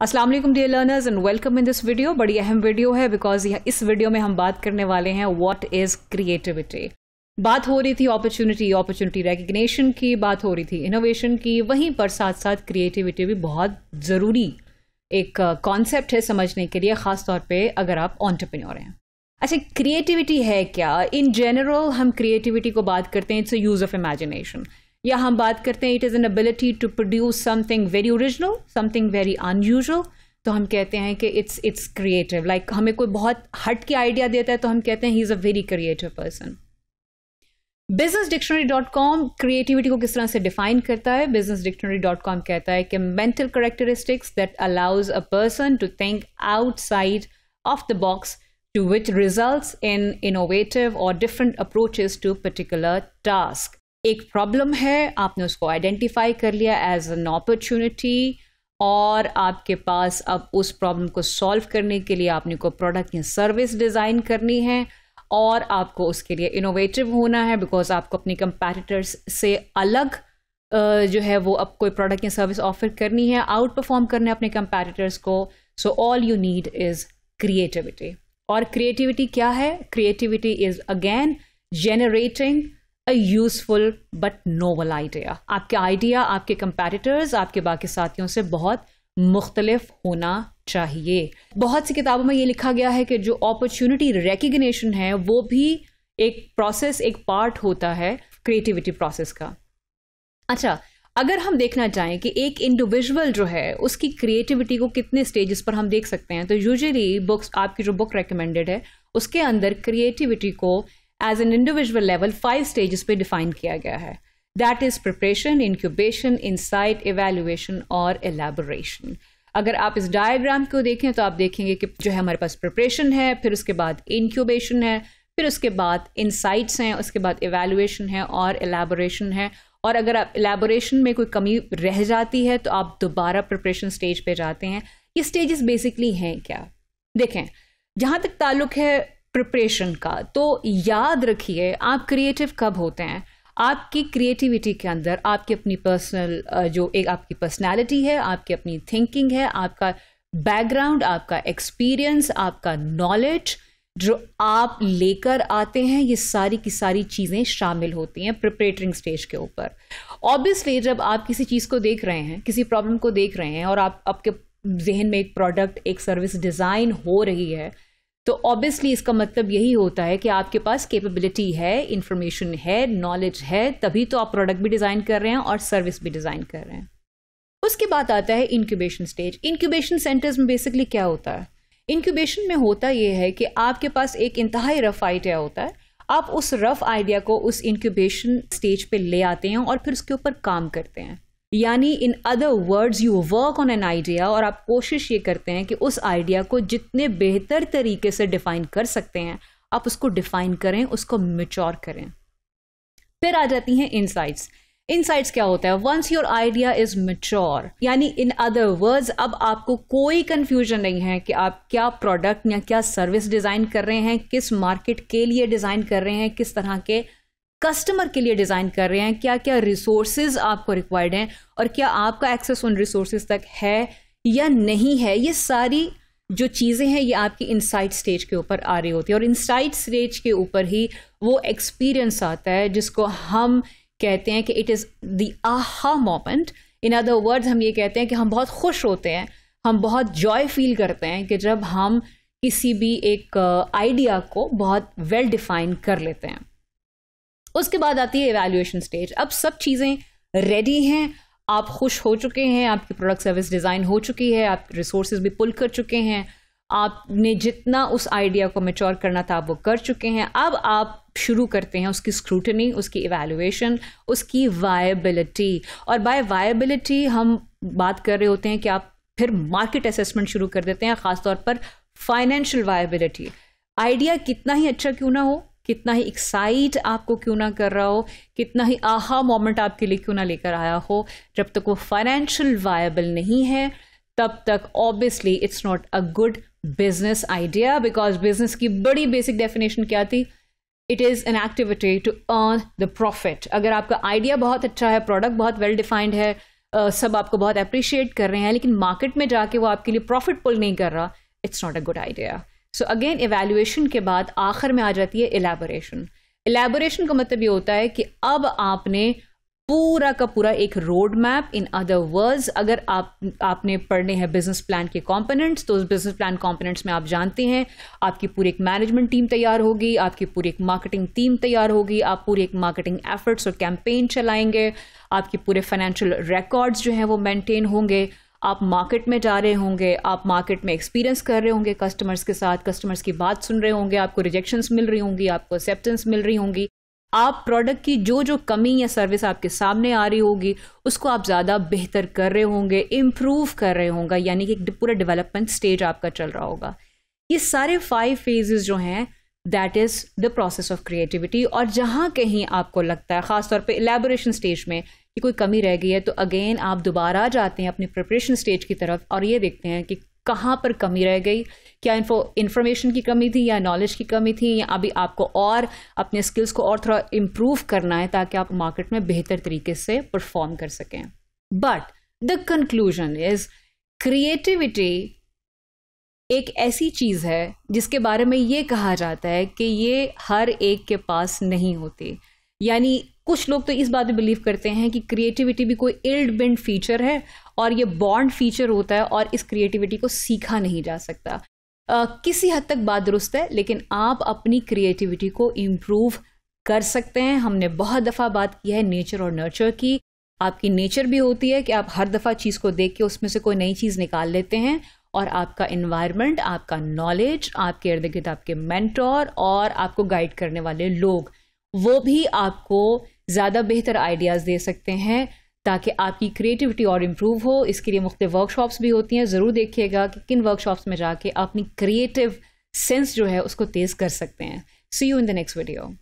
Aslam dear learners and welcome in this video बड़ी अहम video है बिकॉज इस वीडियो में हम बात करने वाले हैं वॉट इज क्रिएटिविटी बात हो रही थी अपॉर्चुनिटी अपॉर्चुनिटी रिकग्नेशन की बात हो रही थी इनोवेशन की वहीं पर साथ साथ क्रिएटिविटी भी बहुत ज़रूरी एक कॉन्सेप्ट uh, है समझने के लिए ख़ासतौर पर अगर आप ऑन्टरप्रेन्योर हैं अच्छा क्रिएटिविटी है क्या इन जनरल हम क्रिएटिविटी को बात करते हैं इट्स यूज़ ऑफ इमेजिनेशन या हम बात करते हैं it is an ability to produce something very original something very unusual तो हम कहते हैं कि इट्स इट्स क्रिएटिव लाइक हमें कोई बहुत हट के आइडिया देता है तो हम कहते हैं he is a very creative person business dictionary dot com creativity को किस तरह से डिफाइन करता है बिजनेस डिक्शनरी डॉट कॉम कहता है कि mental characteristics that allows a person to think outside of the box to which result in innovative और different approaches to particular task एक प्रॉब्लम है आपने उसको आइडेंटिफाई कर लिया एज एन अपॉर्चुनिटी और आपके पास अब उस प्रॉब्लम को सॉल्व करने के लिए आपने को प्रोडक्ट या सर्विस डिज़ाइन करनी है और आपको उसके लिए इनोवेटिव होना है बिकॉज आपको अपने कंपेटिटर्स से अलग जो है वो अब कोई प्रोडक्ट या सर्विस ऑफर करनी है आउट परफॉर्म करना है अपने कंपेटिटर्स को so all you need is creativity और क्रिएटिविटी क्या है creativity is again generating a useful but novel idea आपके आइडिया आपके कंपेरिटर्स आपके बाकी साथियों से बहुत मुख्तलिफ होना चाहिए बहुत सी किताबों में ये लिखा गया है कि जो अपॉर्चुनिटी रिकग्निशन है वो भी एक प्रोसेस एक पार्ट होता है क्रिएटिविटी प्रोसेस का अच्छा अगर हम देखना चाहें कि एक इंडिविजुअल जो है उसकी क्रिएटिविटी को कितने स्टेजेस पर हम देख सकते हैं तो यूजुअली बुक्स आपकी जो बुक रेकमेंडेड है उसके अंदर क्रिएटिविटी को as an individual level five stages पे डिफाइन किया गया है that is preparation incubation sight evaluation और एलेबोरेशन अगर आप इस डायग्राम को देखें तो आप देखेंगे कि जो है हमारे पास प्रिपरेशन है फिर उसके बाद इंक्यूबेशन है फिर उसके बाद इनसाइट्स हैं उसके बाद एवेल्युएशन है और एलेबोरेशन है और अगर आप एलेबोरेशन में कोई कमी रह जाती है तो आप दोबारा प्रिपरेशन स्टेज पे जाते हैं ये स्टेजेस बेसिकली हैं क्या देखें जहाँ तक ताल्लुक है प्रिपरेशन का तो याद रखिए आप क्रिएटिव कब होते हैं आपकी क्रिएटिविटी के अंदर आपकी अपनी पर्सनल जो एक आपकी पर्सनालिटी है आपकी अपनी थिंकिंग है आपका बैकग्राउंड आपका एक्सपीरियंस आपका नॉलेज जो आप लेकर आते हैं ये सारी की सारी चीज़ें शामिल होती हैं प्रिपरेटरिंग स्टेज के ऊपर ऑब्वियसली जब आप किसी चीज़ को देख रहे हैं किसी प्रॉब्लम को देख रहे हैं और आप आपके जहन में एक प्रोडक्ट एक सर्विस डिज़ाइन हो रही है तो ऑब्वियसली इसका मतलब यही होता है कि आपके पास कैपेबिलिटी है इंफॉर्मेशन है नॉलेज है तभी तो आप प्रोडक्ट भी डिज़ाइन कर रहे हैं और सर्विस भी डिज़ाइन कर रहे हैं उसके बाद आता है इंक्यूबेशन स्टेज इंक्यूबेशन सेंटर्स में बेसिकली क्या होता है इंक्यूबेशन में होता यह है कि आपके पास एक इंतहाई रफ आइडिया होता है आप उस रफ आइडिया को उस इंक्यूबेशन स्टेज पे ले आते हैं और फिर उसके ऊपर काम करते हैं यानी in other words you work on an idea और आप कोशिश ये करते हैं कि उस आइडिया को जितने बेहतर तरीके से डिफाइन कर सकते हैं आप उसको डिफाइन करें उसको मेच्योर करें फिर आ जाती हैं इनसाइट्स इनसाइट्स क्या होता है once your idea is mature यानी इन अदर वर्ड्स अब आपको कोई कंफ्यूजन नहीं है कि आप क्या प्रोडक्ट या क्या सर्विस डिजाइन कर रहे हैं किस मार्केट के लिए डिजाइन कर रहे हैं किस तरह के कस्टमर के लिए डिज़ाइन कर रहे हैं क्या क्या रिसोर्सेज आपको रिक्वायर्ड हैं और क्या आपका एक्सेस उन रिसोर्सेज तक है या नहीं है ये सारी जो चीज़ें हैं ये आपकी इनसाइट स्टेज के ऊपर आ रही होती है और इनसाइट स्टेज के ऊपर ही वो एक्सपीरियंस आता है जिसको हम कहते हैं कि it is the aha moment in other words हम ये कहते हैं कि हम बहुत खुश होते हैं हम बहुत जॉय फील करते हैं कि जब हम किसी भी एक आइडिया uh, को बहुत वेल well डिफाइन कर लेते हैं उसके बाद आती है एवेल्यूएशन स्टेज अब सब चीज़ें रेडी हैं आप खुश हो चुके हैं आपकी प्रोडक्ट सर्विस डिज़ाइन हो चुकी है आप रिसोर्स भी पुल कर चुके हैं आपने जितना उस आइडिया को मेच्योर करना था आप वो कर चुके हैं अब आप शुरू करते हैं उसकी स्क्रूटनी उसकी इवेल्युएशन उसकी वायबिलिटी और बाय वायबिलिटी हम बात कर रहे होते हैं कि आप फिर मार्केट असेसमेंट शुरू कर देते हैं ख़ासतौर पर फाइनेंशियल वायबिलिटी आइडिया कितना ही अच्छा क्यों ना हो कितना ही एक्साइट आपको क्यों ना कर रहा हो कितना ही आहा मोमेंट आपके लिए क्यों ना लेकर आया हो जब तक वो फाइनेंशियल वायबल नहीं है तब तक obviously it's not a good business idea because business की बड़ी बेसिक डेफिनेशन क्या थी it is an activity to earn the profit अगर आपका आइडिया बहुत अच्छा है प्रोडक्ट बहुत वेल well डिफाइंड है uh, सब आपको बहुत अप्रिशिएट कर रहे हैं लेकिन मार्केट में जाके वो आपके लिए प्रॉफिट पुल नहीं कर रहा it's not a good idea so again evaluation के बाद आखिर में आ जाती है एलेबोरेशन एलेबोरेशन का मतलब ये होता है कि अब आपने पूरा का पूरा एक road map in other words अगर आप आपने पढ़ने हैं बिजनेस प्लान के कंपोनेंट्स तो उस बिजनेस प्लान कंपोनेंट्स में आप जानते हैं आपकी पूरी एक मैनेजमेंट टीम तैयार होगी आपकी पूरी एक मार्केटिंग टीम तैयार होगी आप पूरी एक मार्केटिंग एफर्ट्स और कैंपेन चलाएंगे आपके पूरे फाइनेंशियल रिकॉर्ड्स जो हैं वो मेंटेन होंगे आप मार्केट में जा रहे होंगे आप मार्केट में एक्सपीरियंस कर रहे होंगे कस्टमर्स के साथ कस्टमर्स की बात सुन रहे होंगे आपको रिजेक्शंस मिल रही होंगी आपको एक्सेप्टेंस मिल रही होंगी आप प्रोडक्ट की जो जो कमी या सर्विस आपके सामने आ रही होगी उसको आप ज़्यादा बेहतर कर रहे होंगे इम्प्रूव कर रहे होंगे यानी कि एक पूरा डेवलपमेंट स्टेज आपका चल रहा होगा ये सारे फाइव फेजेस जो हैं that is the process of creativity और जहाँ कहीं आपको लगता है ख़ासतौर पे एलेबोरेशन स्टेज में कि कोई कमी रह गई है तो अगेन आप दोबारा जाते हैं अपने प्रिपरेशन स्टेज की तरफ और ये देखते हैं कि कहाँ पर कमी रह गई क्या इन्फो इन्फॉर्मेशन की कमी थी या नॉलेज की कमी थी या अभी आपको और अपने स्किल्स को और थोड़ा इम्प्रूव करना है ताकि आप मार्केट में बेहतर तरीके से परफॉर्म कर सकें but the conclusion is creativity एक ऐसी चीज़ है जिसके बारे में ये कहा जाता है कि ये हर एक के पास नहीं होती यानी कुछ लोग तो इस बात में बिलीव करते हैं कि क्रिएटिविटी भी कोई इल्ड बिंड फीचर है और ये बॉन्ड फीचर होता है और इस क्रिएटिविटी को सीखा नहीं जा सकता uh, किसी हद तक बात दुरुस्त है लेकिन आप अपनी क्रिएटिविटी को इम्प्रूव कर सकते हैं हमने बहुत दफ़ा बात की है नेचर और नर्चर की आपकी नेचर भी होती है कि आप हर दफ़ा चीज़ को देख के उसमें से कोई नई चीज़ निकाल लेते हैं और आपका इन्वायरमेंट आपका नॉलेज आपके इर्द गिर्द आपके मैंटोर और आपको गाइड करने वाले लोग वो भी आपको ज़्यादा बेहतर आइडियाज़ दे सकते हैं ताकि आपकी क्रिएटिविटी और इम्प्रूव हो इसके लिए मुख्त वर्कशॉप्स भी होती हैं ज़रूर देखिएगा कि किन वर्कशॉप्स में जाके अपनी क्रिएटिव सेंस जो है उसको तेज़ कर सकते हैं see you in the next video